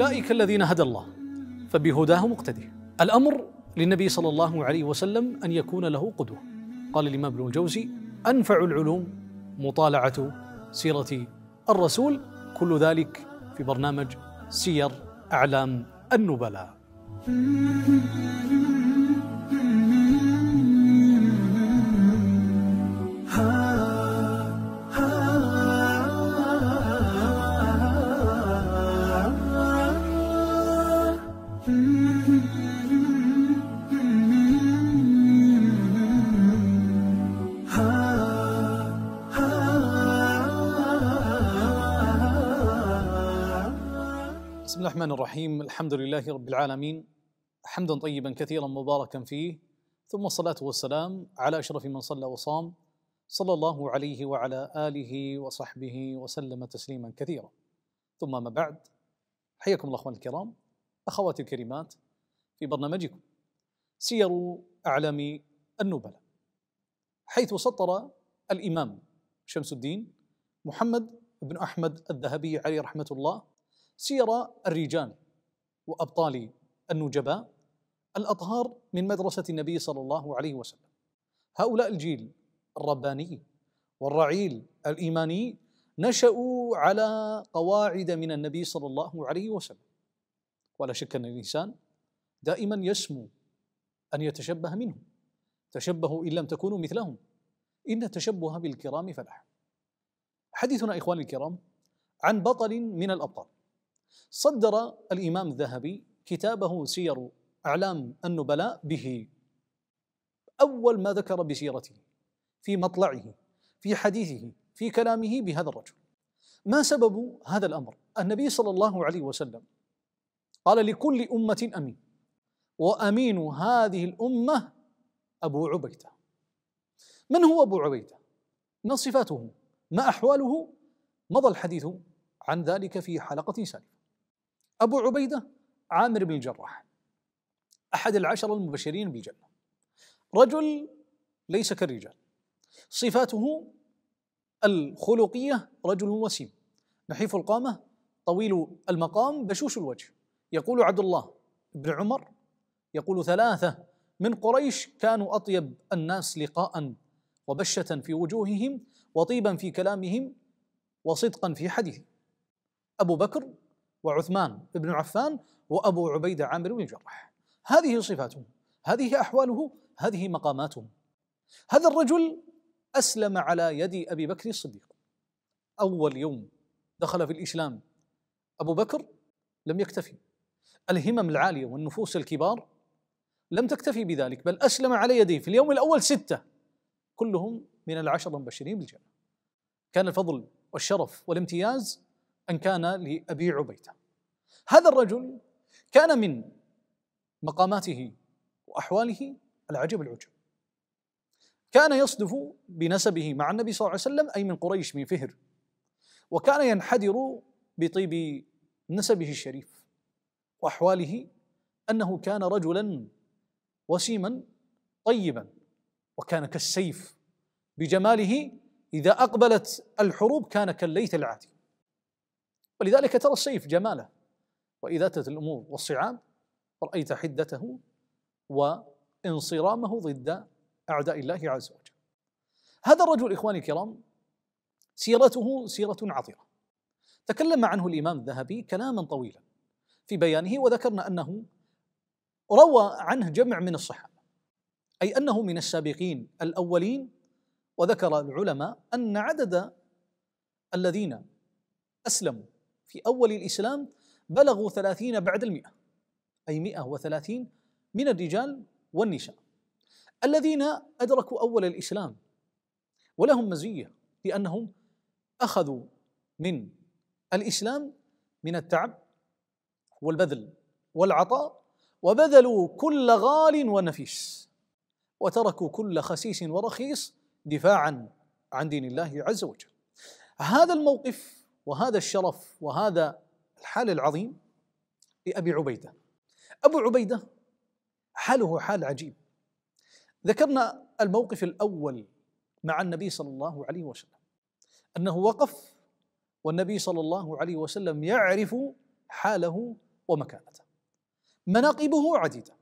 أولئك الذين هدى الله فبهداه مقتدي الأمر للنبي صلى الله عليه وسلم أن يكون له قدوة قال الإمام ابن الجوزي أنفع العلوم مطالعة سيرة الرسول كل ذلك في برنامج سير أعلام النبلاء الله الرحمن الرحيم الحمد لله رب العالمين حمدا طيبا كثيرا مباركا فيه ثم الصلاة والسلام على أشرف من صلى وصام صلى الله عليه وعلى آله وصحبه وسلم تسليما كثيرا ثم ما بعد حياكم الله أخواني الكرام أخواتي الكريمات في برنامجكم سير أعلام النبلاء حيث سطر الإمام شمس الدين محمد بن أحمد الذهبي عليه رحمة الله سير الرجال وأبطال النجباء الأطهار من مدرسة النبي صلى الله عليه وسلم هؤلاء الجيل الرباني والرعيل الإيماني نشأوا على قواعد من النبي صلى الله عليه وسلم ولا شك أن الإنسان دائما يسمو أن يتشبه منهم تشبهوا إن لم تكونوا مثلهم إن التشبه بالكرام فلاح حديثنا إخواني الكرام عن بطل من الأبطال صدر الإمام الذهبي كتابه سير أعلام النبلاء به أول ما ذكر بسيرته في مطلعه في حديثه في كلامه بهذا الرجل ما سبب هذا الأمر؟ النبي صلى الله عليه وسلم قال لكل أمة أمين وأمين هذه الأمة أبو عبيدة من هو أبو عبيدة؟ ما صفاته؟ ما أحواله؟ مضى الحديث عن ذلك في حلقة سابقة أبو عبيدة عامر بن الجراح أحد العشرة المبشرين بالجنة رجل ليس كالرجال صفاته الخلقية رجل وسيم نحيف القامة طويل المقام بشوش الوجه يقول عبد الله بن عمر يقول ثلاثة من قريش كانوا أطيب الناس لقاء وبشة في وجوههم وطيبا في كلامهم وصدقا في حديث أبو بكر وعثمان بن عفان وأبو عبيدة عامر بن الجراح هذه صفاته هذه أحواله هذه مقاماته هذا الرجل أسلم على يد أبي بكر الصديق أول يوم دخل في الإسلام أبو بكر لم يكتفي الهمم العالية والنفوس الكبار لم تكتفي بذلك بل أسلم على يديه في اليوم الأول ستة كلهم من العشر المبشرين بالجنة كان الفضل والشرف والامتياز أن كان لأبي عبيدة هذا الرجل كان من مقاماته وأحواله العجب العجب كان يصدف بنسبه مع النبي صلى الله عليه وسلم أي من قريش من فهر وكان ينحدر بطيب نسبه الشريف وأحواله أنه كان رجلا وسيما طيبا وكان كالسيف بجماله إذا أقبلت الحروب كان كالليث العادي ولذلك ترى السيف جماله وإذا أتت الأمور والصعاب رأيت حدته وانصرامه ضد أعداء الله عز وجل هذا الرجل إخواني الكرام سيرته سيرة عطرة تكلم عنه الإمام الذهبي كلاما طويلا في بيانه وذكرنا أنه روى عنه جمع من الصحابة أي أنه من السابقين الأولين وذكر العلماء أن عدد الذين أسلموا في أول الإسلام بلغوا ثلاثين بعد المئة أي مئة وثلاثين من الرجال والنساء الذين أدركوا أول الإسلام ولهم مزية لأنهم أخذوا من الإسلام من التعب والبذل والعطاء وبذلوا كل غال ونفيس وتركوا كل خسيس ورخيص دفاعا عن دين الله عز وجل هذا الموقف وهذا الشرف وهذا الحال العظيم لأبي عبيدة أبو عبيدة حاله حال عجيب ذكرنا الموقف الأول مع النبي صلى الله عليه وسلم أنه وقف والنبي صلى الله عليه وسلم يعرف حاله ومكانته مناقبه عديدة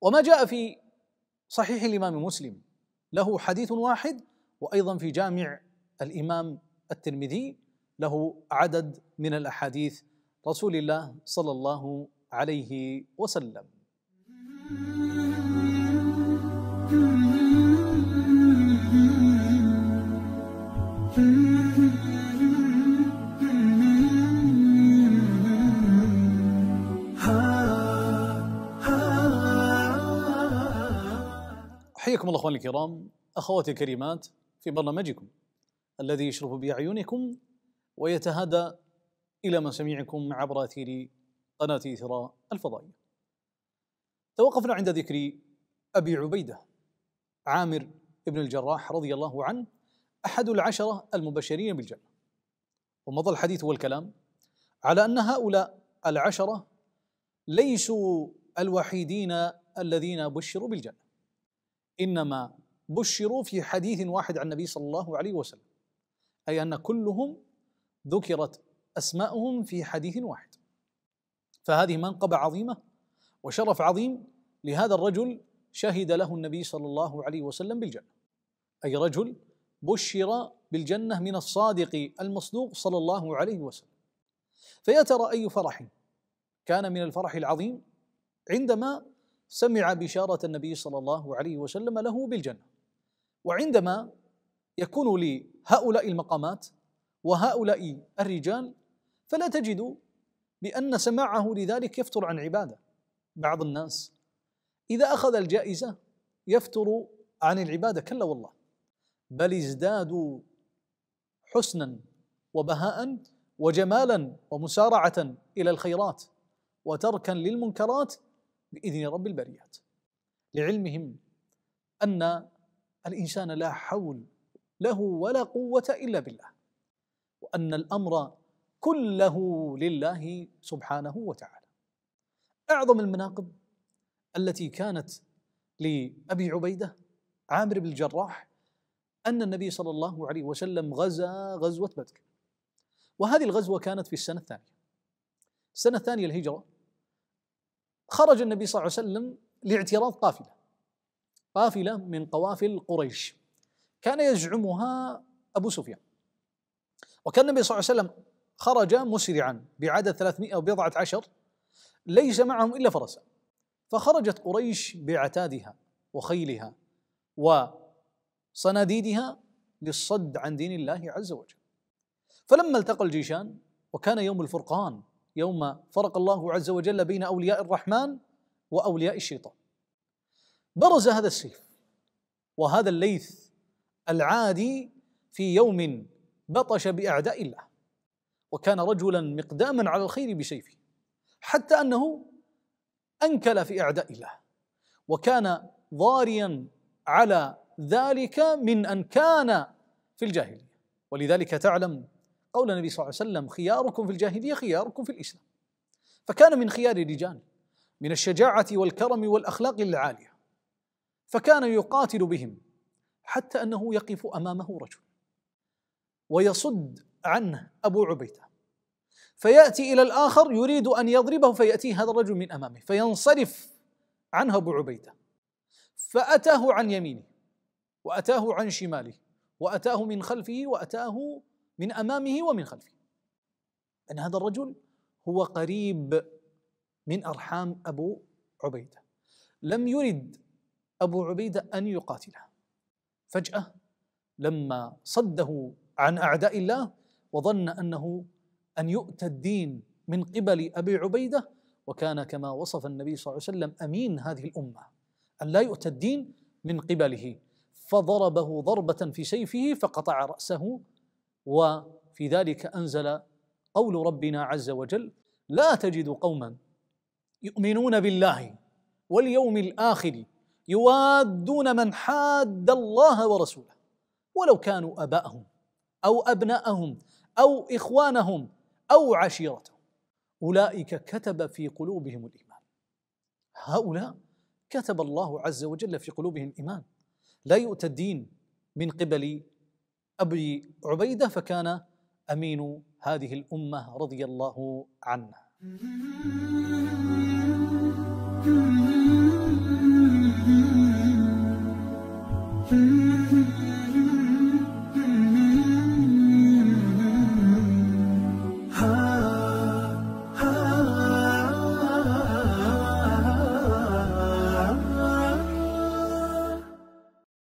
وما جاء في صحيح الإمام مسلم له حديث واحد وأيضا في جامع الإمام الترمذي له عدد من الاحاديث رسول الله صلى الله عليه وسلم. حياكم الله اخواني الكرام اخواتي الكريمات في برنامجكم الذي يشرف باعينكم ويتهادى إلى مسامعكم عبر اثير قناة إثراء الفضائية توقفنا عند ذكر أبي عبيدة عامر بن الجراح رضي الله عنه أحد العشرة المبشرين بالجنة ومضى الحديث والكلام على أن هؤلاء العشرة ليسوا الوحيدين الذين بشروا بالجنة إنما بشروا في حديث واحد عن النبي صلى الله عليه وسلم أي أن كلهم ذكرت أسماءهم في حديث واحد فهذه منقبة عظيمة وشرف عظيم لهذا الرجل شهد له النبي صلى الله عليه وسلم بالجنة أي رجل بشر بالجنة من الصادق المصدوق صلى الله عليه وسلم فيا ترى أي فرح كان من الفرح العظيم عندما سمع بشارة النبي صلى الله عليه وسلم له بالجنة وعندما يكون لهؤلاء المقامات وهؤلاء الرجال فلا تجد بأن سماعه لذلك يفتر عن عبادة بعض الناس إذا أخذ الجائزة يفتر عن العبادة كلا والله بل ازدادوا حسنا وبهاء وجمالا ومسارعة إلى الخيرات وتركا للمنكرات بإذن رب البريات لعلمهم أن الإنسان لا حول له ولا قوة إلا بالله وان الامر كله لله سبحانه وتعالى اعظم المناقب التي كانت لابي عبيده عامر بن الجراح ان النبي صلى الله عليه وسلم غزا غزوه بدر وهذه الغزوه كانت في السنه الثانيه السنه الثانيه الهجره خرج النبي صلى الله عليه وسلم لاعتراض قافله قافله من قوافل قريش كان يزعمها ابو سفيان وكان النبي صلى الله عليه وسلم خرج مسرعا بعدد 300 وبضعة عشر ليس معهم إلا فرسا فخرجت قريش بعتادها وخيلها وصناديدها للصد عن دين الله عز وجل فلما التقى الجيشان وكان يوم الفرقان يوم فرق الله عز وجل بين أولياء الرحمن وأولياء الشيطان برز هذا السيف وهذا الليث العادي في يوم بطش بأعداء الله وكان رجلا مقداما على الخير بسيفه حتى أنه أنكل في أعداء الله وكان ضاريا على ذلك من أن كان في الجاهلية ولذلك تعلم قول النبي صلى الله عليه وسلم خياركم في الجاهلية خياركم في الإسلام فكان من خيار الرجال من الشجاعة والكرم والأخلاق العالية فكان يقاتل بهم حتى أنه يقف أمامه رجل ويصد عنه أبو عبيدة فيأتي إلى الآخر يريد أن يضربه فيأتيه هذا الرجل من أمامه فينصرف عنه أبو عبيدة فأتاه عن يمينه وأتاه عن شماله وأتاه من خلفه وأتاه من أمامه ومن خلفه أن هذا الرجل هو قريب من أرحام أبو عبيدة لم يرد أبو عبيدة أن يقاتله فجأة لما صده عن اعداء الله وظن انه ان يؤتى الدين من قبل ابي عبيده وكان كما وصف النبي صلى الله عليه وسلم امين هذه الامه ان لا يؤتى الدين من قبله فضربه ضربه في سيفه فقطع راسه وفي ذلك انزل قول ربنا عز وجل لا تجد قوما يؤمنون بالله واليوم الاخر يوادون من حاد الله ورسوله ولو كانوا اباءهم او ابناءهم او اخوانهم او عشيرتهم اولئك كتب في قلوبهم الايمان هؤلاء كتب الله عز وجل في قلوبهم الايمان لا يؤتى الدين من قبل ابي عبيده فكان امين هذه الامه رضي الله عنه